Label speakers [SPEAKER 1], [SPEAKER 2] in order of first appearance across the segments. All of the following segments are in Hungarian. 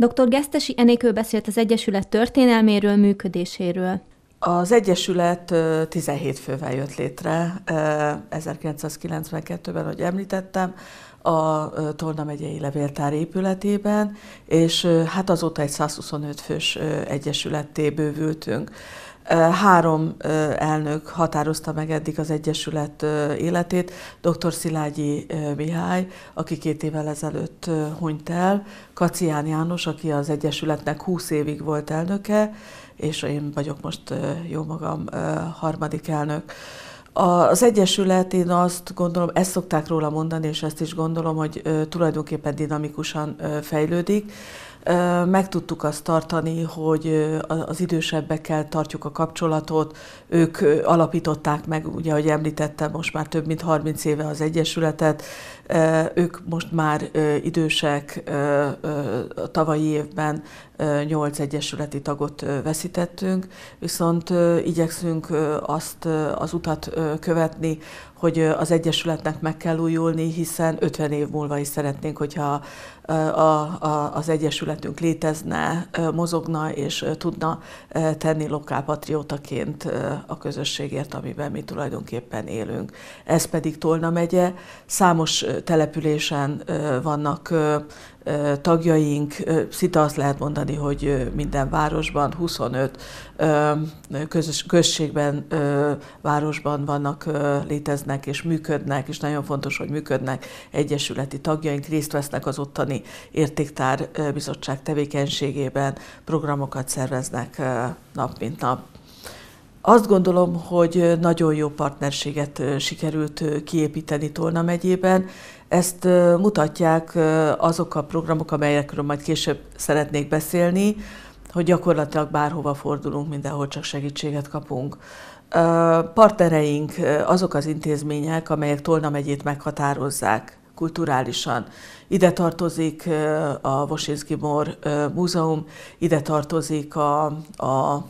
[SPEAKER 1] Dr. Gesztesi Enékő beszélt az Egyesület történelméről, működéséről.
[SPEAKER 2] Az Egyesület 17 fővel jött létre 1992-ben, ahogy említettem, a Tolna megyei levéltár épületében, és hát azóta egy 125 fős egyesületté bővültünk. Három elnök határozta meg eddig az Egyesület életét. Dr. Szilágyi Mihály, aki két évvel ezelőtt hunyt el, Kacián János, aki az Egyesületnek 20 évig volt elnöke, és én vagyok most jó magam harmadik elnök. Az Egyesület, én azt gondolom, ezt szokták róla mondani, és ezt is gondolom, hogy tulajdonképpen dinamikusan fejlődik. Meg tudtuk azt tartani, hogy az idősebbekkel tartjuk a kapcsolatot. Ők alapították meg, ugye, ahogy említettem, most már több mint 30 éve az Egyesületet. Ők most már idősek, a tavalyi évben 8 egyesületi tagot veszítettünk, viszont igyekszünk azt az utat követni, hogy az Egyesületnek meg kell újulni, hiszen 50 év múlva is szeretnénk, hogyha a, a, az Egyesületünk létezne, mozogna és tudna tenni lokálpatriótaként a közösségért, amiben mi tulajdonképpen élünk. Ez pedig Tolna megye. Számos településen vannak tagjaink, szinte azt lehet mondani, hogy minden városban, 25 közös, községben, városban vannak, léteznek és működnek, és nagyon fontos, hogy működnek egyesületi tagjaink, részt vesznek az ottani értéktár bizottság tevékenységében, programokat szerveznek nap mint nap. Azt gondolom, hogy nagyon jó partnerséget sikerült kiépíteni Tolna megyében. Ezt mutatják azok a programok, amelyekről majd később szeretnék beszélni, hogy gyakorlatilag bárhova fordulunk, mindenhol csak segítséget kapunk. Partnereink azok az intézmények, amelyek Tolna megyét meghatározzák kulturálisan. Ide tartozik a Vosinski Mór Múzeum, ide tartozik a, a, a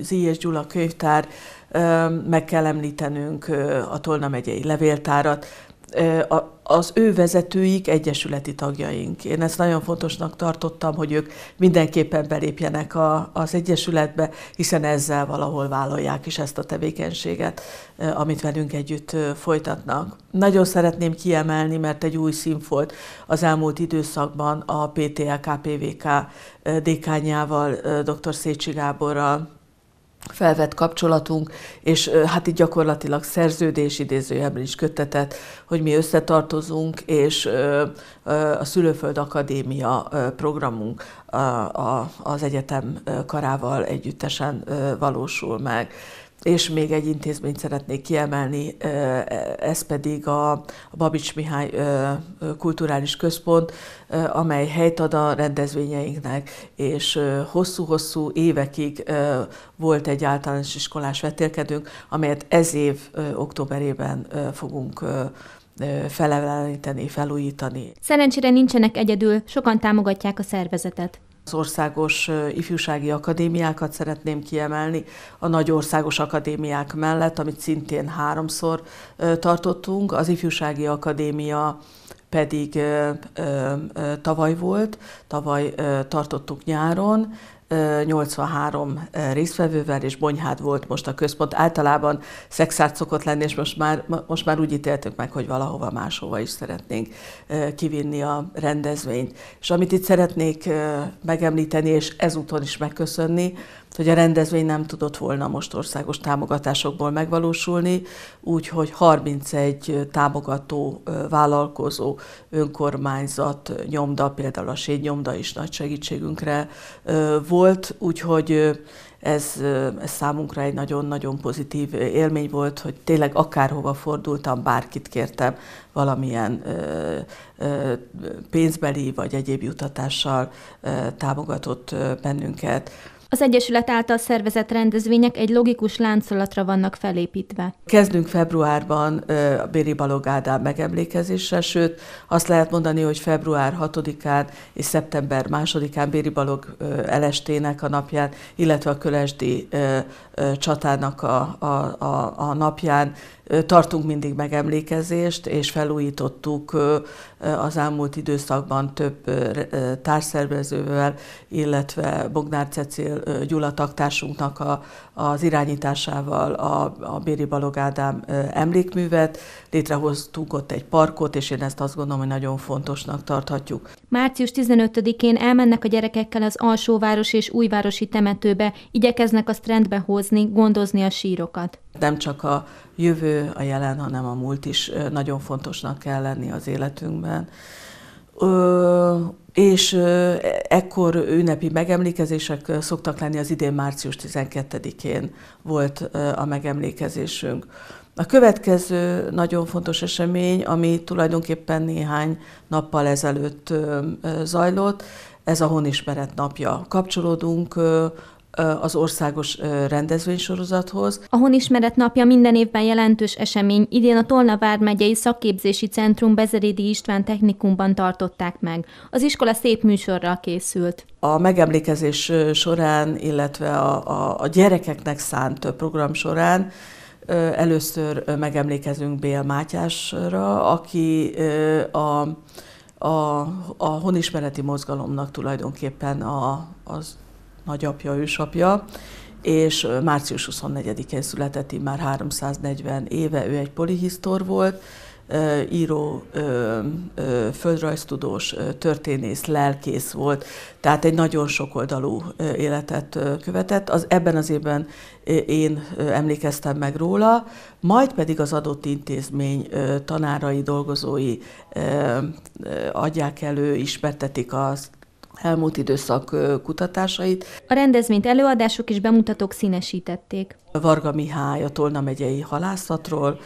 [SPEAKER 2] Zíjes Gyula könyvtár, meg kell említenünk a Tolna megyei levéltárat, az ő vezetőik egyesületi tagjaink. Én ezt nagyon fontosnak tartottam, hogy ők mindenképpen belépjenek a, az egyesületbe, hiszen ezzel valahol vállalják is ezt a tevékenységet, amit velünk együtt folytatnak. Nagyon szeretném kiemelni, mert egy új szín volt az elmúlt időszakban a PTL-KPVK dékányával, dr. Szécsi Gáborral, felvett kapcsolatunk, és hát itt gyakorlatilag szerződés idézőjelben is kötetett, hogy mi összetartozunk, és a Szülőföld Akadémia programunk az egyetem karával együttesen valósul meg. És még egy intézményt szeretnék kiemelni, e, ez pedig a Babics Mihály Kulturális Központ, amely helyt ad a rendezvényeinknek, és hosszú-hosszú évekig volt egy általános iskolás vetélkedőnk, amelyet ez év októberében fogunk feleveleníteni, felújítani.
[SPEAKER 1] Szerencsére nincsenek egyedül, sokan támogatják a szervezetet.
[SPEAKER 2] Az országos ifjúsági akadémiákat szeretném kiemelni a nagy országos akadémiák mellett, amit szintén háromszor tartottunk. Az ifjúsági akadémia pedig tavaly volt, tavaly tartottuk nyáron, 83 részvevővel, és Bonyhád volt most a központ. Általában szexárt szokott lenni, és most már, most már úgy ítéltük meg, hogy valahova máshova is szeretnénk kivinni a rendezvényt. És amit itt szeretnék megemlíteni, és ezúton is megköszönni, hogy a rendezvény nem tudott volna most országos támogatásokból megvalósulni, úgyhogy 31 támogató vállalkozó, önkormányzat, nyomda, például a nyomda is nagy segítségünkre volt, úgyhogy ez, ez számunkra egy nagyon-nagyon pozitív élmény volt, hogy tényleg akárhova fordultam, bárkit kértem valamilyen ö, ö, pénzbeli vagy egyéb jutatással ö, támogatott bennünket.
[SPEAKER 1] Az Egyesület által szervezett rendezvények egy logikus láncolatra vannak felépítve.
[SPEAKER 2] Kezdünk februárban a Béri Balog Ádám megemlékezéssel, sőt azt lehet mondani, hogy február 6-án és szeptember 2-án Béri Balog elestének a napján, illetve a Kölesdi csatának a, a, a, a napján Tartunk mindig megemlékezést, és felújítottuk az elmúlt időszakban több társszervezővel, illetve Bognár Cecil Gyula taktársunknak a, az irányításával a, a Béri Balog Ádám emlékművet. Létrehoztunk ott egy parkot, és én ezt azt gondolom, hogy nagyon fontosnak tarthatjuk.
[SPEAKER 1] Március 15-én elmennek a gyerekekkel az Alsóváros és Újvárosi temetőbe, igyekeznek azt rendbe hozni, gondozni a sírokat.
[SPEAKER 2] Nem csak a jövő, a jelen, hanem a múlt is nagyon fontosnak kell lenni az életünkben. Ö, és ekkor ünnepi megemlékezések szoktak lenni, az idén március 12-én volt a megemlékezésünk. A következő nagyon fontos esemény, ami tulajdonképpen néhány nappal ezelőtt zajlott, ez a honismeret napja. Kapcsolódunk az országos rendezvénysorozathoz.
[SPEAKER 1] A Honismeret napja minden évben jelentős esemény, idén a Tolna vármegyei szakképzési centrum Bezerédi István technikumban tartották meg. Az iskola szép műsorral
[SPEAKER 2] készült. A megemlékezés során, illetve a, a, a gyerekeknek szánt program során először megemlékezünk Bél Mátyásra, aki a, a, a honismereti mozgalomnak tulajdonképpen a, az nagyapja, ősapja, és március 24-én született, így már 340 éve, ő egy polihisztor volt, író, földrajztudós, történész, lelkész volt, tehát egy nagyon sokoldalú életet követett. Az, ebben az évben én emlékeztem meg róla, majd pedig az adott intézmény tanárai, dolgozói adják elő, ismertetik az elmúlt időszak kutatásait.
[SPEAKER 1] A rendezvényt előadások és bemutatók színesítették.
[SPEAKER 2] Varga Mihály a Tolna megyei halászatról,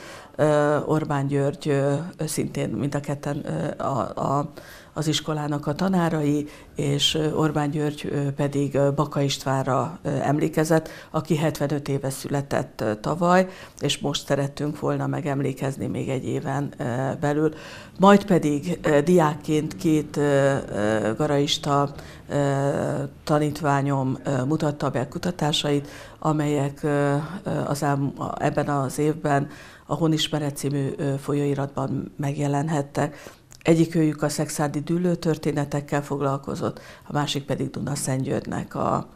[SPEAKER 2] Orbán György szintén mind a ketten a, a, az iskolának a tanárai, és Orbán György pedig Baka Istvánra emlékezett, aki 75 éve született tavaly, és most szerettünk volna megemlékezni még egy éven belül. Majd pedig diákként két garaista tanítványom mutatta be kutatásait, amelyek az el, ebben az évben a Honismeret című folyóiratban megjelenhettek. Egyik őjük a szexádi dűlő történetekkel foglalkozott, a másik pedig Duna Szentgyörgynek a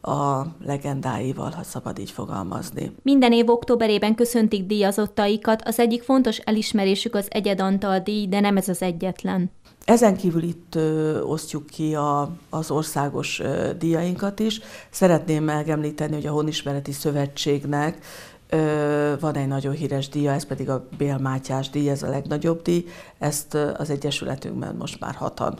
[SPEAKER 2] a legendáival, ha szabad így fogalmazni.
[SPEAKER 1] Minden év októberében köszöntik díjazottaikat, az egyik fontos elismerésük az Egyed Antal díj, de nem ez az egyetlen.
[SPEAKER 2] Ezen kívül itt ö, osztjuk ki a, az országos ö, díjainkat is. Szeretném megemlíteni, hogy a Honismereti Szövetségnek Ö, van egy nagyon híres díja, ez pedig a Bél Mátyás díj, ez a legnagyobb díj. Ezt az Egyesületünkben most már hatan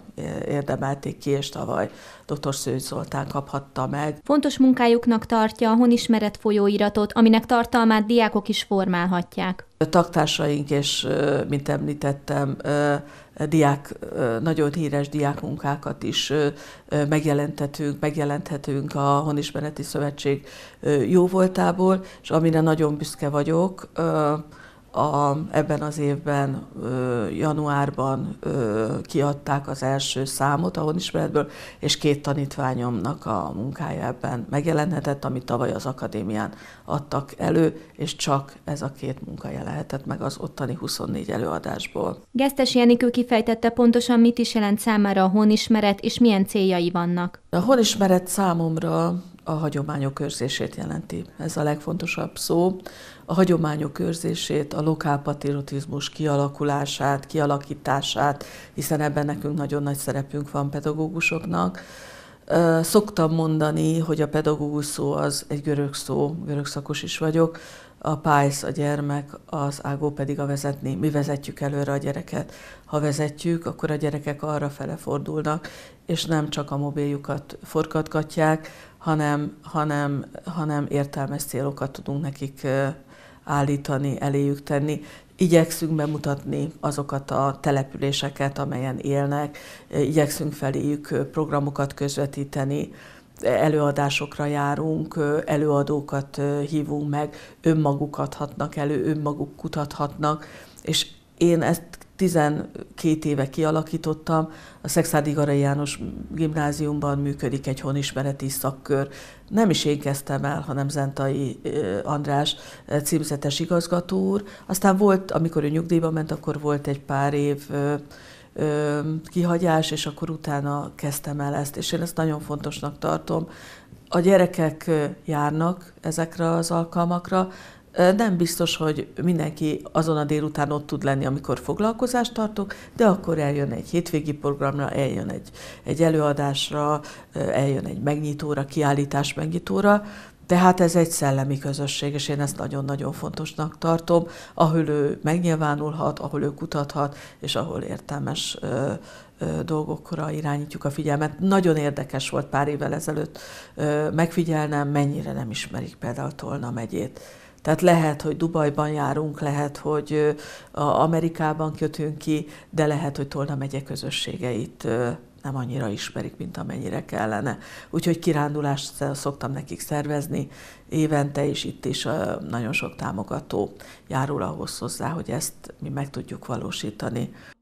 [SPEAKER 2] érdemelték ki, és tavaly dr. Szőny Zoltán kaphatta meg.
[SPEAKER 1] Fontos munkájuknak tartja a honismeret folyóiratot, aminek tartalmát diákok is formálhatják.
[SPEAKER 2] A taktársaink, és mint említettem, diák, nagyon híres diákmunkákat is megjelentetünk, megjelenthetünk a Honismereti Szövetség jóvoltából, és amire nagyon büszke vagyok, a, ebben az évben, ö, januárban ö, kiadták az első számot a honismeretből, és két tanítványomnak a munkája ebben megjelenhetett, amit tavaly az akadémián adtak elő, és csak ez a két munkája lehetett meg az ottani 24 előadásból.
[SPEAKER 1] Gesztes Jenikő kifejtette pontosan, mit is jelent számára a honismeret, és milyen céljai
[SPEAKER 2] vannak. A honismeret számomra a hagyományok őrzését jelenti. Ez a legfontosabb szó. A hagyományok őrzését, a lokálpatriotizmus kialakulását, kialakítását, hiszen ebben nekünk nagyon nagy szerepünk van pedagógusoknak, Szoktam mondani, hogy a pedagógus szó az egy görög szó, görög szakos is vagyok, a pálysz a gyermek, az ágó pedig a vezetni. Mi vezetjük előre a gyereket. Ha vezetjük, akkor a gyerekek arra fele fordulnak, és nem csak a mobiljukat forgatgatják, hanem, hanem, hanem értelmes célokat tudunk nekik állítani, eléjük tenni igyekszünk bemutatni azokat a településeket, amelyen élnek, igyekszünk feléjük programokat közvetíteni, előadásokra járunk, előadókat hívunk meg, önmaguk adhatnak elő, önmaguk kutathatnak, és én ezt 12 éve kialakítottam, a Szexádi Garai János gimnáziumban működik egy honismereti szakkör. Nem is én kezdtem el, hanem Zentai András címzetes igazgató úr. Aztán volt, amikor ő nyugdíjba ment, akkor volt egy pár év kihagyás, és akkor utána kezdtem el ezt, és én ezt nagyon fontosnak tartom. A gyerekek járnak ezekre az alkalmakra, nem biztos, hogy mindenki azon a délután ott tud lenni, amikor foglalkozást tartok, de akkor eljön egy hétvégi programra, eljön egy, egy előadásra, eljön egy megnyitóra, kiállítás megnyitóra, tehát ez egy szellemi közösség, és én ezt nagyon-nagyon fontosnak tartom, ahol ő megnyilvánulhat, ahol ő kutathat, és ahol értelmes ö, ö, dolgokra irányítjuk a figyelmet. Nagyon érdekes volt pár évvel ezelőtt ö, megfigyelnem, mennyire nem ismerik például Tolna megyét tehát lehet, hogy Dubajban járunk, lehet, hogy Amerikában kötünk ki, de lehet, hogy Tolna megye közösségeit nem annyira ismerik, mint amennyire kellene. Úgyhogy kirándulást szoktam nekik szervezni évente, és itt is nagyon sok támogató járul ahhoz hozzá, hogy ezt mi meg tudjuk valósítani.